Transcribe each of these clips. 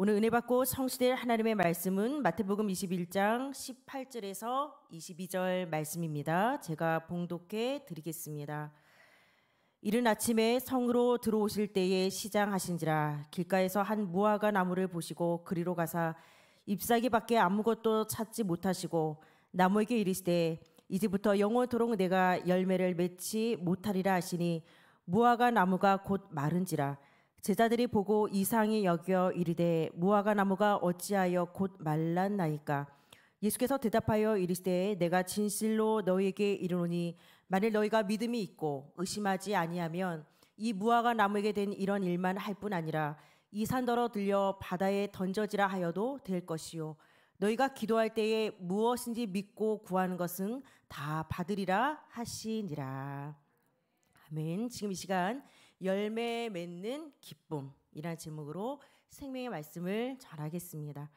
오늘 은혜 받고 성실될 하나님의 말씀은 마태복음 21장 18절에서 22절 말씀입니다. 제가 봉독해 드리겠습니다. 이른 아침에 성으로 들어오실 때에 시장하신지라 길가에서 한 무화과 나무를 보시고 그리로 가사 잎사귀밖에 아무것도 찾지 못하시고 나무에게 이르시되 이제부터 영원토록 내가 열매를 맺지 못하리라 하시니 무화과 나무가 곧 마른지라 제자들이 보고 이상히 여겨 이르되 무화과 나무가 어찌하여 곧 말랐나이까 예수께서 대답하여 이르시되 내가 진실로 너희에게 이르노니 만일 너희가 믿음이 있고 의심하지 아니하면 이 무화과 나무에게 된 이런 일만 할 뿐 아니라 이 산더러 들려 바다에 던져지라 하여도 될 것이요 너희가 기도할 때에 무엇인지 믿고 구하는 것은 다 받으리라 하시니라 아멘 지금 이 시간 열매 맺는 기쁨이라는 제목으로 생명의 말씀을 전하겠습니다.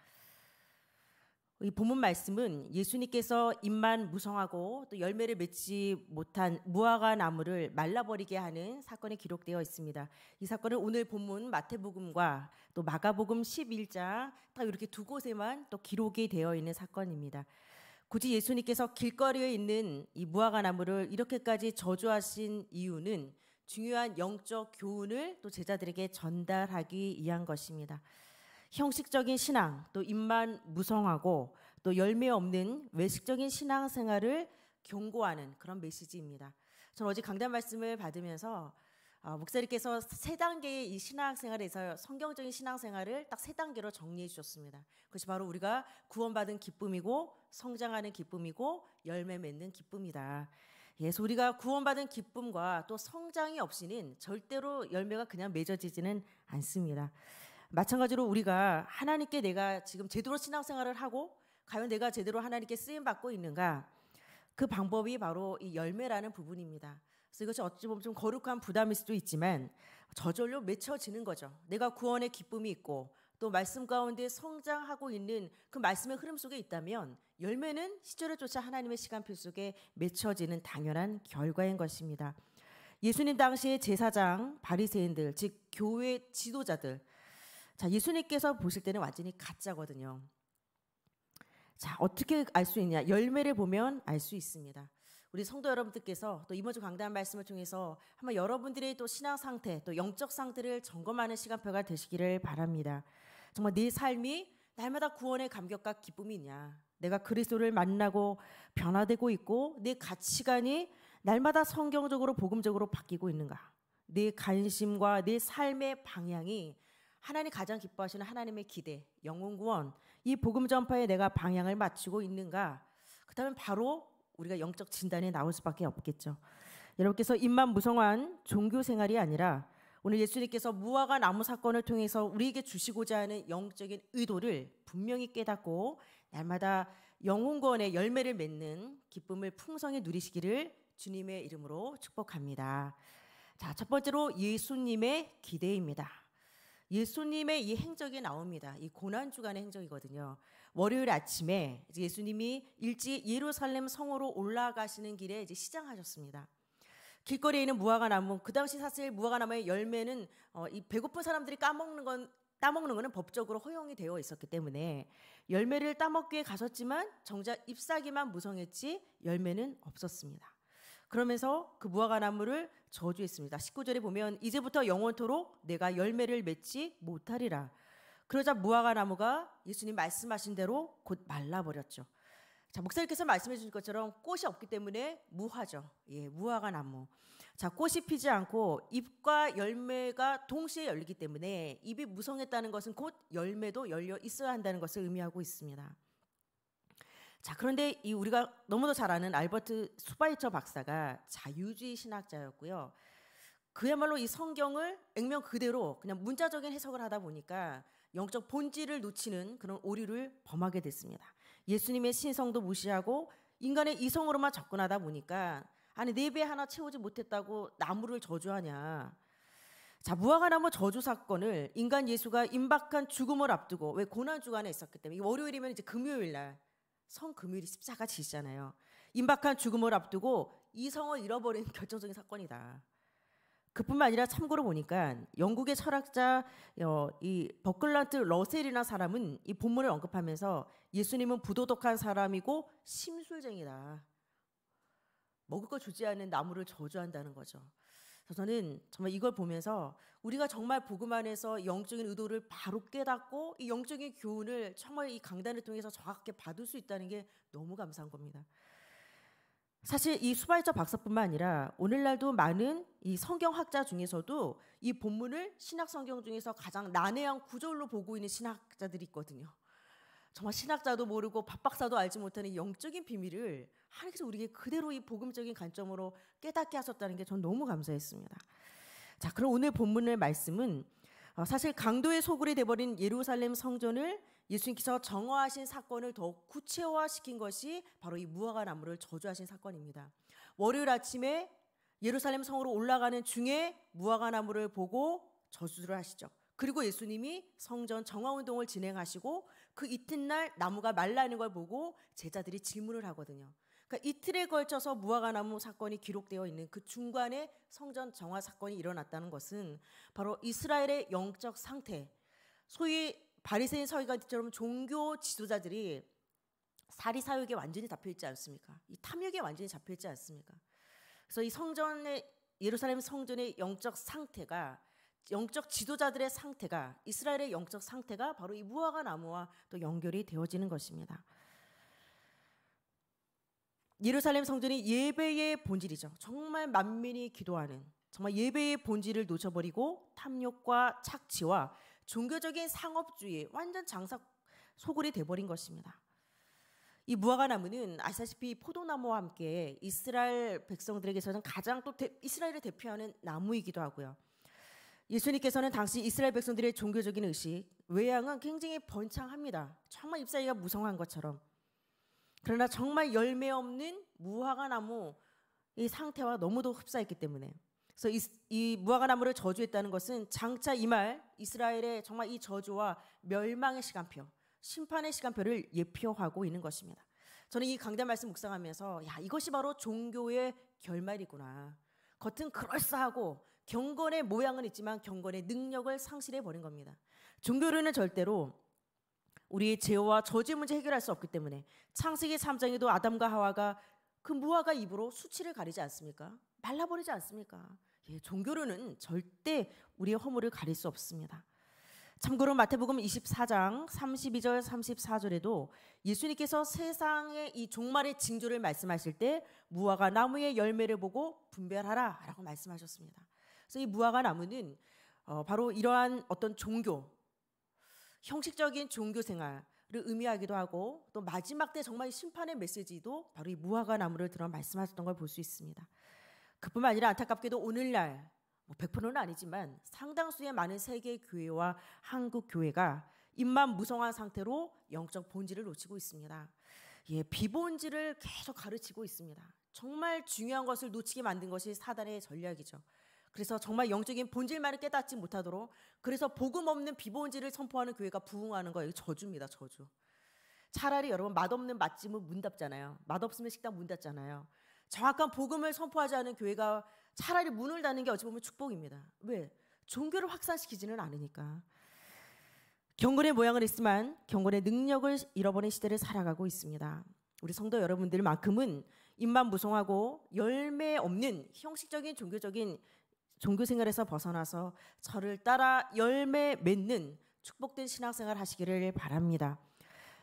이 본문 말씀은 예수님께서 입만 무성하고 또 열매를 맺지 못한 무화과 나무를 말라버리게 하는 사건에 기록되어 있습니다. 이 사건을 오늘 본문 마태복음과 또 마가복음 11장 딱 이렇게 두 곳에만 또 기록이 되어 있는 사건입니다. 굳이 예수님께서 길거리에 있는 이 무화과 나무를 이렇게까지 저주하신 이유는 중요한 영적 교훈을 또 제자들에게 전달하기 위한 것입니다. 형식적인 신앙, 또 입만 무성하고 또 열매 없는 외식적인 신앙 생활을 경고하는 그런 메시지입니다. 저는 어제 강단 말씀을 받으면서 어, 목사님께서 세 단계의 이 신앙생활에서 성경적인 신앙생활을 딱 세 단계로 정리해 주셨습니다. 그것이 바로 우리가 구원받은 기쁨이고 성장하는 기쁨이고 열매 맺는 기쁨이다. 예수 우리가 구원받은 기쁨과 또 성장이 없이는 절대로 열매가 그냥 맺어지지는 않습니다. 마찬가지로 우리가 하나님께 내가 지금 제대로 신앙생활을 하고 과연 내가 제대로 하나님께 쓰임 받고 있는가 그 방법이 바로 이 열매라는 부분입니다. 그래서 이것이 어찌 보면 좀 거룩한 부담일 수도 있지만 저절로 맺혀지는 거죠. 내가 구원의 기쁨이 있고 또 말씀 가운데 성장하고 있는 그 말씀의 흐름 속에 있다면 열매는 시절에 쫓아 하나님의 시간표 속에 맺혀지는 당연한 결과인 것입니다. 예수님 당시의 제사장, 바리새인들, 즉 교회 지도자들. 자, 예수님께서 보실 때는 완전히 가짜거든요. 자, 어떻게 알 수 있냐? 열매를 보면 알 수 있습니다. 우리 성도 여러분들께서 또 이번 주 강단 말씀을 통해서 한번 여러분들의 또 신앙 상태, 또 영적 상태를 점검하는 시간표가 되시기를 바랍니다. 정말 내 네 삶이 날마다 구원의 감격과 기쁨이 냐 내가 그리스도를 만나고 변화되고 있고 내 네 가치관이 날마다 성경적으로 복음적으로 바뀌고 있는가? 내 네 관심과 내 삶의 방향이 하나님 가장 기뻐하시는 하나님의 기대, 영혼 구원, 이 복음 전파에 내가 방향을 맞추고 있는가? 그다음에 바로 우리가 영적 진단이 나올 수밖에 없겠죠. 여러분께서 입만 무성한 종교 생활이 아니라 오늘 예수님께서 무화과 나무 사건을 통해서 우리에게 주시고자 하는 영적인 의도를 분명히 깨닫고 날마다 영혼권의 열매를 맺는 기쁨을 풍성히 누리시기를 주님의 이름으로 축복합니다. 자, 첫 번째로 예수님의 기대입니다. 예수님의 이 행적이 나옵니다. 이 고난 주간의 행적이거든요. 월요일 아침에 예수님이 일찍 예루살렘 성으로 올라가시는 길에 이제 시장하셨습니다. 길거리에 있는 무화과 나무, 그 당시 사실 무화과 나무의 열매는 어, 이 배고픈 사람들이 까먹는 건 따먹는 것은 법적으로 허용이 되어 있었기 때문에 열매를 따먹기에 가셨지만 정작 잎사귀만 무성했지 열매는 없었습니다. 그러면서 그 무화과 나무를 저주했습니다. 19절에 보면 이제부터 영원토록 내가 열매를 맺지 못하리라. 그러자 무화과 나무가 예수님 말씀하신 대로 곧 말라버렸죠. 자, 목사님께서 말씀해 주신 것처럼 꽃이 없기 때문에 무화죠. 예, 무화과 나무. 자, 꽃이 피지 않고 잎과 열매가 동시에 열리기 때문에 잎이 무성했다는 것은 곧 열매도 열려 있어야 한다는 것을 의미하고 있습니다. 자, 그런데 이 우리가 너무도 잘 아는 알버트 수바이처 박사가 자유주의 신학자였고요. 그야말로 이 성경을 액면 그대로 그냥 문자적인 해석을 하다 보니까 영적 본질을 놓치는 그런 오류를 범하게 됐습니다. 예수님의 신성도 무시하고 인간의 이성으로만 접근하다 보니까 아니 네 배 하나 채우지 못했다고 나무를 저주하냐. 자 무화과나무 저주 사건을 인간 예수가 임박한 죽음을 앞두고 왜 고난 주간에 있었기 때문에 월요일이면 이제 금요일 날 성금요일이 십자가 지잖아요. 임박한 죽음을 앞두고 이성을 잃어버린 결정적인 사건이다. 그뿐만 아니라 참고로 보니까 영국의 철학자 어, 이 버클란트 러셀이나 사람은 이 본문을 언급하면서 예수님은 부도덕한 사람이고 심술쟁이다. 먹을 거 주지 않는 나무를 저주한다는 거죠. 저는 정말 이걸 보면서 우리가 정말 복음 안에서 영적인 의도를 바로 깨닫고 이 영적인 교훈을 정말 이 강단을 통해서 정확하게 받을 수 있다는 게 너무 감사한 겁니다. 사실 이수발적 박사뿐만 아니라 오늘날도 많은 이 성경학자 중에서도 이 본문을 신학 성경 중에서 가장 난해한 구절로 보고 있는 신학자들이 있거든요. 정말 신학자도 모르고 박박사도 알지 못하는 영적인 비밀을 하나님께서 우리에게 그대로 이 복음적인 관점으로 깨닫게 하셨다는 게 전 너무 감사했습니다. 자, 그럼 오늘 본문의 말씀은 어, 사실 강도의 소굴이 돼버린 예루살렘 성전을 예수님께서 정화하신 사건을 더욱 구체화시킨 것이 바로 이 무화과 나무를 저주하신 사건입니다. 월요일 아침에 예루살렘 성으로 올라가는 중에 무화과 나무를 보고 저주를 하시죠. 그리고 예수님이 성전 정화운동을 진행하시고 그 이튿날 나무가 말라는 걸 보고 제자들이 질문을 하거든요. 그러니까 이틀에 걸쳐서 무화과 나무 사건이 기록되어 있는 그 중간에 성전 정화 사건이 일어났다는 것은 바로 이스라엘의 영적 상태, 소위 바리새인 서기관처럼 종교 지도자들이 사리 사욕에 완전히 잡혀 있지 않습니까? 이 탐욕에 완전히 잡혀 있지 않습니까? 그래서 이 성전의 예루살렘 성전의 영적 상태가 영적 지도자들의 상태가 이스라엘의 영적 상태가 바로 이 무화과 나무와 또 연결이 되어지는 것입니다. 예루살렘 성전이 예배의 본질이죠. 정말 만민이 기도하는 정말 예배의 본질을 놓쳐버리고 탐욕과 착취와 종교적인 상업주의, 완전 장사 소굴이 돼버린 것입니다. 이 무화과 나무는 아시다시피 포도나무와 함께 이스라엘 백성들에게서는 가장 또 대, 이스라엘을 대표하는 나무이기도 하고요. 예수님께서는 당시 이스라엘 백성들의 종교적인 의식, 외양은 굉장히 번창합니다. 정말 잎사귀가 무성한 것처럼. 그러나 정말 열매 없는 무화과 나무 이 상태와 너무도 흡사했기 때문에 그래서 이, 이 무화과 나무를 저주했다는 것은 장차 이말 이스라엘의 정말 이 저주와 멸망의 시간표, 심판의 시간표를 예표하고 있는 것입니다. 저는 이 강단 말씀 묵상하면서 야 이것이 바로 종교의 결말이구나. 겉은 그럴싸하고 경건의 모양은 있지만 경건의 능력을 상실해 버린 겁니다. 종교로는 절대로 우리의 죄와 저주 문제 해결할 수 없기 때문에 창세기 3장에도 아담과 하와가 그 무화과 입으로 수치를 가리지 않습니까? 말라버리지 않습니까? 예, 종교로는 절대 우리의 허물을 가릴 수 없습니다. 참고로 마태복음 24장 32절 34절에도 예수님께서 세상의 이 종말의 징조를 말씀하실 때 무화과 나무의 열매를 보고 분별하라라고 말씀하셨습니다. 그래서 이 무화과 나무는 어, 바로 이러한 어떤 종교 형식적인 종교 생활을 의미하기도 하고 또 마지막 때 정말 심판의 메시지도 바로 이 무화과 나무를 들어 말씀하셨던 걸 볼 수 있습니다. 그뿐만 아니라 안타깝게도 오늘날 100%는 뭐 아니지만 상당수의 많은 세계 교회와 한국 교회가 입만 무성한 상태로 영적 본질을 놓치고 있습니다. 예, 비본질을 계속 가르치고 있습니다. 정말 중요한 것을 놓치게 만든 것이 사단의 전략이죠. 그래서 정말 영적인 본질만을 깨닫지 못하도록 그래서 복음 없는 비본질을 선포하는 교회가 부흥하는 거예요. 저주입니다. 저주. 차라리 여러분 맛없는 맛집은 문 닫잖아요. 맛없으면 식당 문 닫잖아요. 정확한 복음을 선포하지 않은 교회가 차라리 문을 닫는 게 어찌 보면 축복입니다. 왜? 종교를 확산시키지는 않으니까. 경건의 모양을 했지만 경건의 능력을 잃어버린 시대를 살아가고 있습니다. 우리 성도 여러분들만큼은 입만 무성하고 열매 없는 형식적인 종교적인 종교 생활에서 벗어나서 저를 따라 열매 맺는 축복된 신앙생활 하시기를 바랍니다.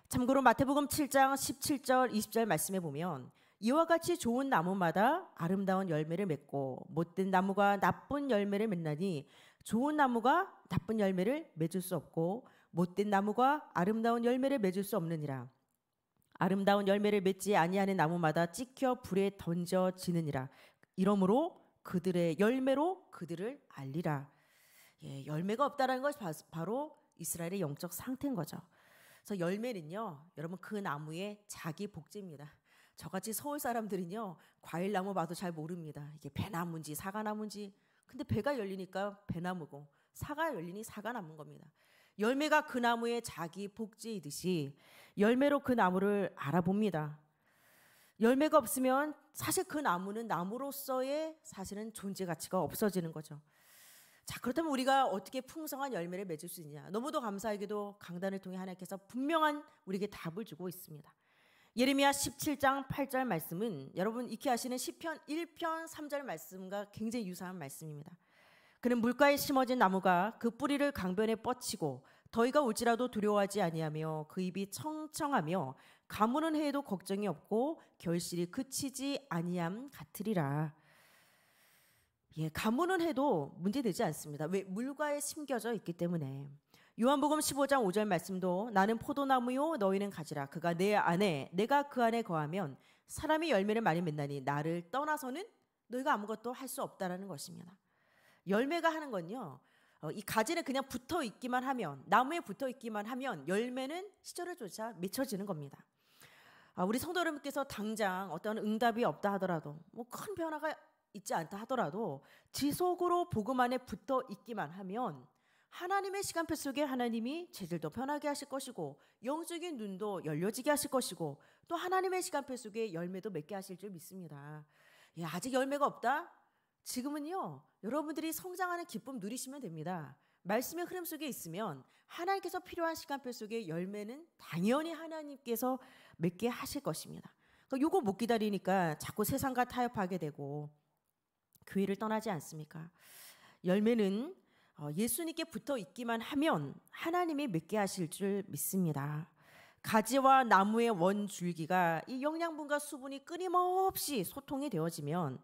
참고로 마태복음 7장 17절 20절 말씀해 보면 이와 같이 좋은 나무마다 아름다운 열매를 맺고 못된 나무가 나쁜 열매를 맺나니 좋은 나무가 나쁜 열매를 맺을 수 없고 못된 나무가 아름다운 열매를 맺을 수 없느니라. 아름다운 열매를 맺지 아니하는 나무마다 찍혀 불에 던져지느니라. 이러므로 그들의 열매로 그들을 알리라. 예, 열매가 없다라는 것이 바로 이스라엘의 영적 상태인 거죠. 그래서 열매는요, 여러분 그 나무의 자기 복제입니다. 저같이 서울 사람들은요 과일 나무 봐도 잘 모릅니다. 이게 배나무인지 사과나무인지 근데 배가 열리니까 배나무고 사과 열리니 사과나무인 겁니다. 열매가 그 나무의 자기 복지이듯이 열매로 그 나무를 알아봅니다. 열매가 없으면 사실 그 나무는 나무로서의 사실은 존재 가치가 없어지는 거죠. 자, 그렇다면 우리가 어떻게 풍성한 열매를 맺을 수 있냐. 너무도 감사하게도 강단을 통해 하나님께서 분명한 우리에게 답을 주고 있습니다. 예레미야 17장 8절 말씀은 여러분 익히 아시는 시편 1편 3절 말씀과 굉장히 유사한 말씀입니다. 그는 물가에 심어진 나무가 그 뿌리를 강변에 뻗치고 더위가 올지라도 두려워하지 아니하며 그 입이 청청하며 가무는 해에도 걱정이 없고 결실이 그치지 아니함 같으리라. 예, 가무는 해도 문제되지 않습니다. 왜 물과에 심겨져 있기 때문에. 요한복음 15장 5절 말씀도 나는 포도나무요 너희는 가지라 그가 내 안에 내가 그 안에 거하면 사람이 열매를 많이 맺나니 나를 떠나서는 너희가 아무것도 할 수 없다라는 것입니다. 열매가 하는 건요. 어, 이 가지는 그냥 붙어 있기만 하면 나무에 붙어 있기만 하면 열매는 시절을 조차 맺혀지는 겁니다. 아, 우리 성도 여러분께서 당장 어떤 응답이 없다 하더라도 뭐 큰 변화가 있지 않다 하더라도 지속으로 복음 안에 붙어 있기만 하면 하나님의 시간표 속에 하나님이 재질도 편하게 하실 것이고 영적인 눈도 열려지게 하실 것이고 또 하나님의 시간표 속에 열매도 맺게 하실 줄 믿습니다. 예, 아직 열매가 없다? 지금은요. 여러분들이 성장하는 기쁨 누리시면 됩니다. 말씀의 흐름 속에 있으면 하나님께서 필요한 시간표 속에 열매는 당연히 하나님께서 맺게 하실 것입니다. 그러니까 요거 못 기다리니까 자꾸 세상과 타협하게 되고 교회를 떠나지 않습니까? 열매는 어, 예수님께 붙어 있기만 하면 하나님이 맺게 하실 줄 믿습니다. 가지와 나무의 원줄기가 이 영양분과 수분이 끊임없이 소통이 되어지면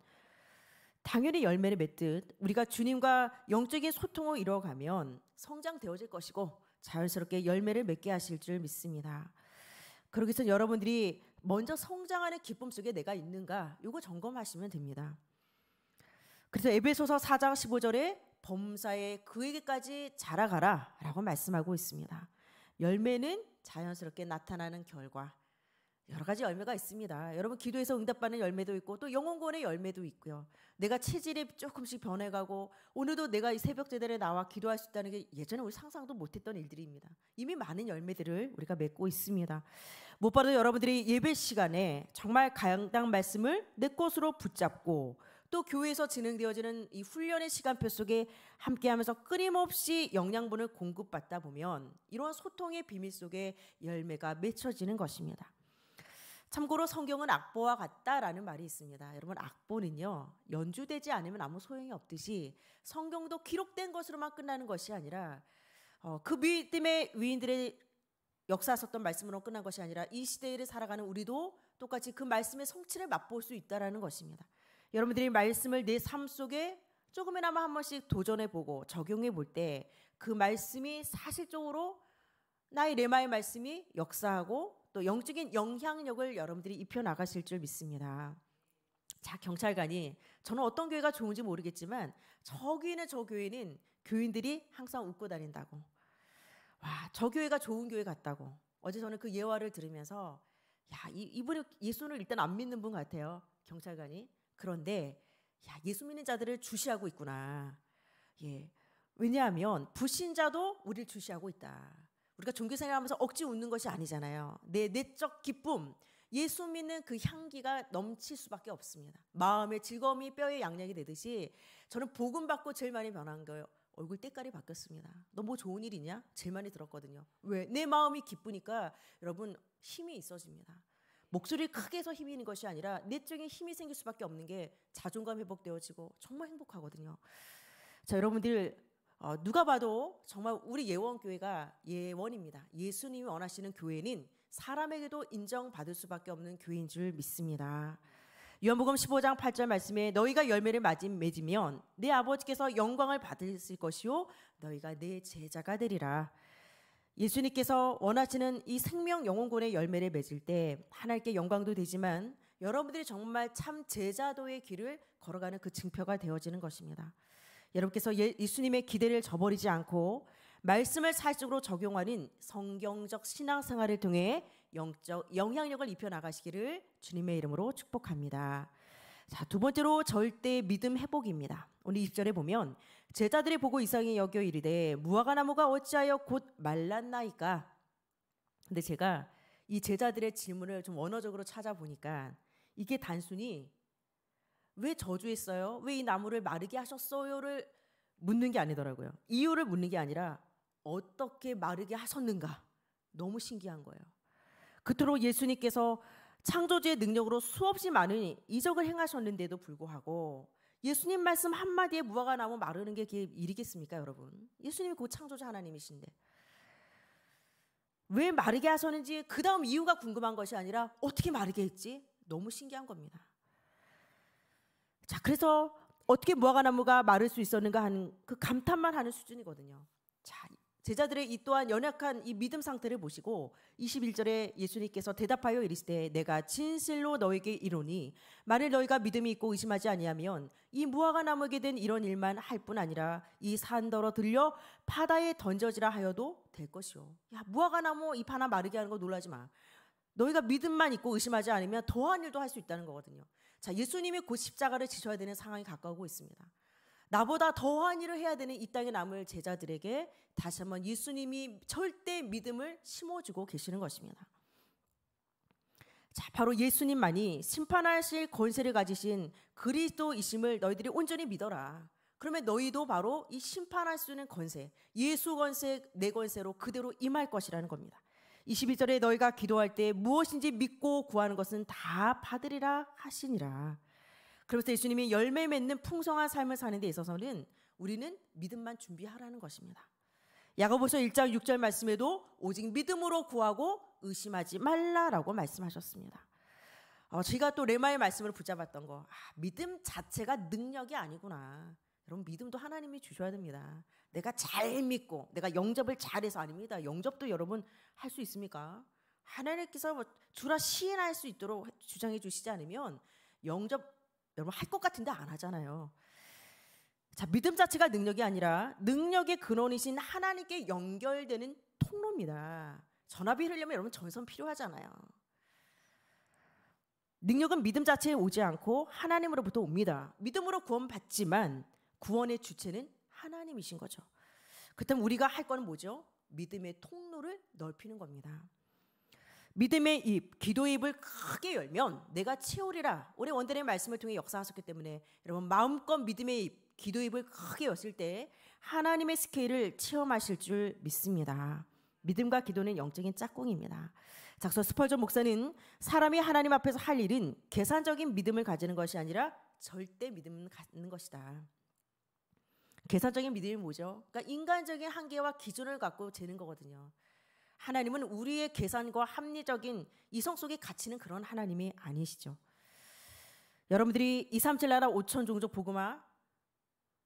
당연히 열매를 맺듯 우리가 주님과 영적인 소통을 이뤄가면 성장되어질 것이고 자연스럽게 열매를 맺게 하실 줄 믿습니다. 그러기 전 여러분들이 먼저 성장하는 기쁨 속에 내가 있는가 이거 점검하시면 됩니다. 그래서 에베소서 4장 15절에 범사에 그에게까지 자라가라 라고 말씀하고 있습니다. 열매는 자연스럽게 나타나는 결과. 여러 가지 열매가 있습니다. 여러분 기도에서 응답받는 열매도 있고 또 영혼권의 열매도 있고요. 내가 체질이 조금씩 변해가고 오늘도 내가 이 새벽 제대로 나와 기도할 수 있다는 게 예전에 우리 상상도 못했던 일들입니다. 이미 많은 열매들을 우리가 맺고 있습니다. 무엇보다 여러분들이 예배 시간에 정말 가당 말씀을 내 것으로 붙잡고 또 교회에서 진행되어지는 이 훈련의 시간표 속에 함께하면서 끊임없이 영양분을 공급받다 보면 이러한 소통의 비밀 속에 열매가 맺혀지는 것입니다. 참고로 성경은 악보와 같다라는 말이 있습니다. 여러분 악보는요 연주되지 않으면 아무 소용이 없듯이 성경도 기록된 것으로만 끝나는 것이 아니라 어, 그 믿음의 위인들의 역사 썼던 말씀으로 끝난 것이 아니라 이 시대를 살아가는 우리도 똑같이 그 말씀의 성취를 맛볼 수 있다라는 것입니다. 여러분들이 말씀을 내 삶 속에 조금이나마 한 번씩 도전해 보고 적용해 볼 때 그 말씀이 사실적으로 나의 레마의 말씀이 역사하고 또 영적인 영향력을 여러분들이 입혀 나가실 줄 믿습니다. 자, 경찰관이 저는 어떤 교회가 좋은지 모르겠지만 저기는 저 교회는 교인들이 항상 웃고 다닌다고. 와, 저 교회가 좋은 교회 같다고. 어제 저는 그 예화를 들으면서 야, 이, 이분이 예수를 일단 안 믿는 분 같아요. 경찰관이. 그런데 야, 예수 믿는 자들을 주시하고 있구나. 예. 왜냐하면 불신자도 우리를 주시하고 있다. 우리가 종교생활 하면서 억지 웃는 것이 아니잖아요. 내 내적 기쁨, 예수 믿는 그 향기가 넘칠 수밖에 없습니다. 마음의 즐거움이 뼈의 양약이 되듯이 저는 복음 받고 제일 많이 변한 거예요. 얼굴 때깔이 바뀌었습니다. 너 뭐 좋은 일이냐? 제일 많이 들었거든요. 왜? 내 마음이 기쁘니까 여러분 힘이 있어집니다. 목소리를 크게 해서 힘이 있는 것이 아니라 내적인 힘이 생길 수밖에 없는 게 자존감 회복되어지고 정말 행복하거든요. 자, 여러분들 어, 누가 봐도 정말 우리 예원 교회가 예원입니다. 예수님이 원하시는 교회는 사람에게도 인정받을 수밖에 없는 교회인 줄 믿습니다. 요한복음 15장 8절 말씀에 너희가 열매를 맞은 맺으면 내 아버지께서 영광을 받으실 것이요 너희가 내 제자가 되리라. 예수님께서 원하시는 이 생명 영혼권의 열매를 맺을 때 하나님께 영광도 되지만 여러분들이 정말 참 제자도의 길을 걸어가는 그 증표가 되어지는 것입니다. 여러분께서 예, 예수님의 기대를 저버리지 않고 말씀을 사실적으로 적용하는 성경적 신앙생활을 통해 영적 영향력을 입혀 나가시기를 주님의 이름으로 축복합니다. 자, 두 번째로 절대 믿음 회복입니다. 오늘 20절에 보면 제자들이 보고 이상히 여겨 이르되 무화과 나무가 어찌하여 곧 말랐나이까. 근데 제가 이 제자들의 질문을 좀언어적으로 찾아보니까 이게 단순히 왜 저주했어요? 왜 이 나무를 마르게 하셨어요?를 묻는 게 아니더라고요. 이유를 묻는 게 아니라 어떻게 마르게 하셨는가? 너무 신기한 거예요. 그토록 예수님께서 창조주의 능력으로 수없이 많은 이적을 행하셨는데도 불구하고 예수님 말씀 한마디에 무화과 나무 마르는 게 일이겠습니까, 여러분? 예수님이 곧 창조자 하나님이신데. 왜 마르게 하셨는지 그 다음 이유가 궁금한 것이 아니라 어떻게 마르게 했지? 너무 신기한 겁니다. 자, 그래서 어떻게 무화과나무가 마를 수 있었는가 하는 그 감탄만 하는 수준이거든요. 자, 제자들의 이 또한 연약한 이 믿음 상태를 보시고 21절에 예수님께서 대답하여 이르시되 내가 진실로 너에게 이르니 만일 너희가 믿음이 있고 의심하지 아니하면 이 무화과 나무에게 된 이런 일만 할 뿐 아니라 이 산더러 들려 바다에 던져지라 하여도 될 것이요. 야 무화과 나무 잎 하나 마르게 하는 거 놀라지 마. 너희가 믿음만 있고 의심하지 않으면 더한 일도 할 수 있다는 거거든요. 자 예수님이 곧 십자가를 지셔야 되는 상황이 가까우고 있습니다. 나보다 더한 일을 해야 되는 이 땅에 남을 제자들에게 다시 한번 예수님이 절대 믿음을 심어주고 계시는 것입니다. 자, 바로 예수님만이 심판하실 권세를 가지신 그리스도이심을 너희들이 온전히 믿어라. 그러면 너희도 바로 이 심판할 수 있는 권세, 예수 권세, 내 권세로 그대로 임할 것이라는 겁니다. 22절에 너희가 기도할 때 무엇인지 믿고 구하는 것은 다 받으리라 하시니라. 그러면서 예수님이 열매 맺는 풍성한 삶을 사는 데 있어서는 우리는 믿음만 준비하라는 것입니다. 야고보서 1장 6절 말씀에도 오직 믿음으로 구하고 의심하지 말라라고 말씀하셨습니다. 어, 제가 또 레마의 말씀을 붙잡았던 거, 아, 믿음 자체가 능력이 아니구나. 여러분 믿음도 하나님이 주셔야 됩니다. 내가 잘 믿고 내가 영접을 잘해서 아닙니다. 영접도 여러분 할 수 있습니까? 하나님께서 뭐 주라 시인할 수 있도록 주장해 주시지 않으면 영접 여러분 할 것 같은데 안 하잖아요. 자, 믿음 자체가 능력이 아니라 능력의 근원이신 하나님께 연결되는 통로입니다. 전화비 흐르려면 여러분 전선 필요하잖아요. 능력은 믿음 자체에 오지 않고 하나님으로부터 옵니다. 믿음으로 구원받지만 구원의 주체는 하나님이신 거죠. 그렇다면 우리가 할 거는 뭐죠? 믿음의 통로를 넓히는 겁니다. 믿음의 입, 기도의 입을 크게 열면 내가 채우리라. 올해 원단의 말씀을 통해 역사하셨기 때문에 여러분 마음껏 믿음의 입, 기도의 입을 크게 열었을 때 하나님의 스케일을 체험하실 줄 믿습니다. 믿음과 기도는 영적인 짝꿍입니다. 작서 스펄전 목사는 사람이 하나님 앞에서 할 일은 계산적인 믿음을 가지는 것이 아니라 절대 믿음을 갖는 것이다. 계산적인 믿음이 뭐죠? 그러니까 인간적인 한계와 기준을 갖고 재는 거거든요. 하나님은 우리의 계산과 합리적인 이성 속에 갇히는 그런 하나님이 아니시죠. 여러분들이 2, 3, 7 나라 5천 종족 복음화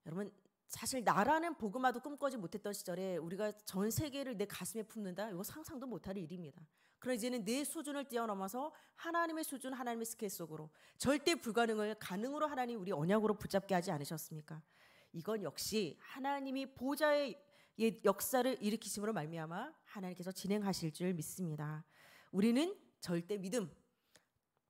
여러분 사실 나라는 복음화도 꿈꿔지 못했던 시절에 우리가 전 세계를 내 가슴에 품는다 이거 상상도 못할 일입니다. 그러나 이제는 내 수준을 뛰어넘어서 하나님의 수준 하나님의 스케일 속으로 절대 불가능을 가능으로 하나님 우리 언약으로 붙잡게 하지 않으셨습니까? 이건 역시 하나님이 보좌의 역사를 일으키심으로 말미암아 하나님께서 진행하실 줄 믿습니다. 우리는 절대 믿음.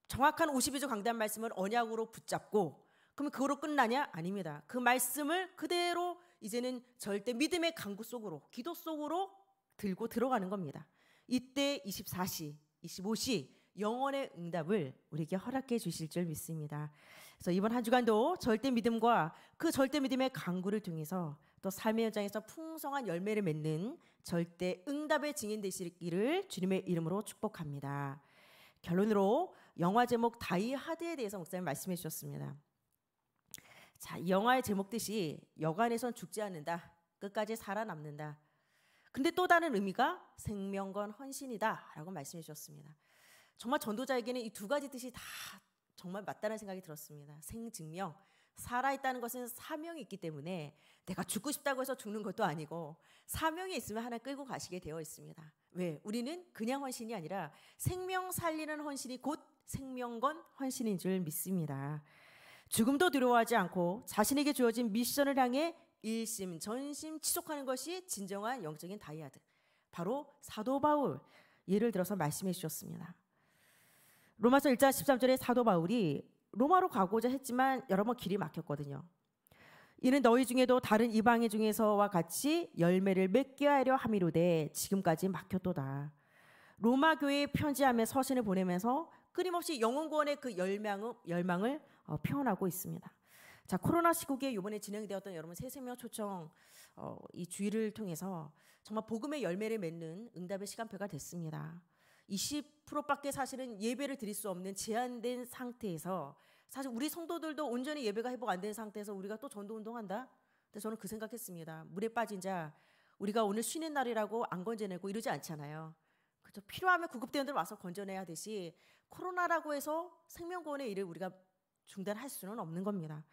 정확한 52조 강단 말씀을 언약으로 붙잡고 그러 그거로 끝나냐? 아닙니다. 그 말씀을 그대로 이제는 절대 믿음의 강구 속으로 기도 속으로 들고 들어가는 겁니다. 이때 24시, 25시 영원의 응답을 우리에게 허락해 주실 줄 믿습니다. 그래서 이번 한 주간도 절대 믿음과 그 절대 믿음의 강구를 통해서 또 삶의 현장에서 풍성한 열매를 맺는 절대 응답의 증인 되시기를 주님의 이름으로 축복합니다. 결론으로 영화 제목 다이 하드에 대해서 목사님 말씀해 주셨습니다. 자, 이 영화의 제목 뜻이 여간에선 죽지 않는다. 끝까지 살아남는다. 근데 또 다른 의미가 생명건 헌신이다라고 말씀해 주셨습니다. 정말 전도자에게는 이 두 가지 뜻이 다 정말 맞다는 생각이 들었습니다. 생증명. 살아있다는 것은 사명이 있기 때문에 내가 죽고 싶다고 해서 죽는 것도 아니고 사명이 있으면 하나 끌고 가시게 되어 있습니다. 왜? 우리는 그냥 헌신이 아니라 생명 살리는 헌신이 곧 생명건 헌신인 줄 믿습니다. 죽음도 두려워하지 않고 자신에게 주어진 미션을 향해 일심 전심 치속하는 것이 진정한 영적인 다이아드. 바로 사도 바울 예를 들어서 말씀해 주셨습니다. 로마서 1장 13절에 사도 바울이 로마로 가고자 했지만 여러 번 길이 막혔거든요. 이는 너희 중에도 다른 이방인 중에서와 같이 열매를 맺게 하려 함이로되 지금까지 막혔도다. 로마 교회에 편지하며 서신을 보내면서 끊임없이 영혼 구원의 그 열망을, 열망을 어, 표현하고 있습니다. 자 코로나 시국에 이번에 진행되었던 여러분 새생명 초청 어, 이 주의를 통해서 정말 복음의 열매를 맺는 응답의 시간표가 됐습니다. 20%밖에 사실은 예배를 드릴 수 없는 제한된 상태에서 사실 우리 성도들도 온전히 예배가 회복 안 된 상태에서 우리가 또 전도 운동한다? 근데 저는 그 생각했습니다. 물에 빠진 자 우리가 오늘 쉬는 날이라고 안 건져내고 이러지 않잖아요. 그죠? 필요하면 구급대원들 와서 건져내야 되지 코로나라고 해서 생명권의 일을 우리가 중단할 수는 없는 겁니다.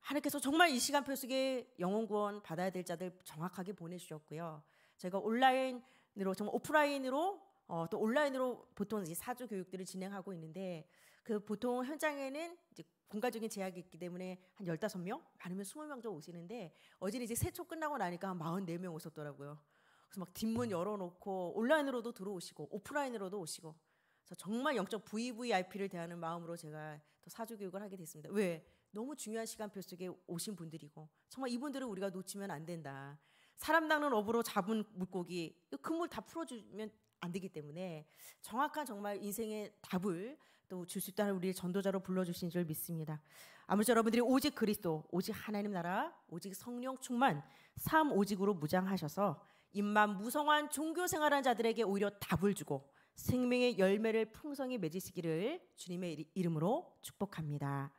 하나님께서 정말 이 시간표 속에 영혼 구원 받아야 될 자들 정확하게 보내주셨고요. 제가 온라인으로 정말 오프라인으로 어, 또 온라인으로 보통 이제 사주 교육들을 진행하고 있는데 그 보통 현장에는 이제 공간적인 제약이 있기 때문에 한 열다섯 명아니면 스물 명 정도 오시는데 어제는 이제 세 초 끝나고 나니까 한 마흔네 명 오셨더라고요. 그래서 막 뒷문 음. 열어놓고 온라인으로도 들어오시고 오프라인으로도 오시고 그래서 정말 영적 VVIP를 대하는 마음으로 제가 또 사주 교육을 하게 됐습니다. 왜? 너무 중요한 시간표 속에 오신 분들이고 정말 이분들을 우리가 놓치면 안 된다. 사람 낚는 업으로 잡은 물고기 그물다 풀어주면 안 되기 때문에 정확한 정말 인생의 답을 또 줄 수 있다는 우리를 전도자로 불러주신 줄 믿습니다. 아무쪼 여러분들이 오직 그리스도, 오직 하나님 나라, 오직 성령 충만, 삼 오직으로 무장하셔서 입만 무성한 종교 생활한 자들에게 오히려 답을 주고 생명의 열매를 풍성히 맺으시기를 주님의 이름으로 축복합니다.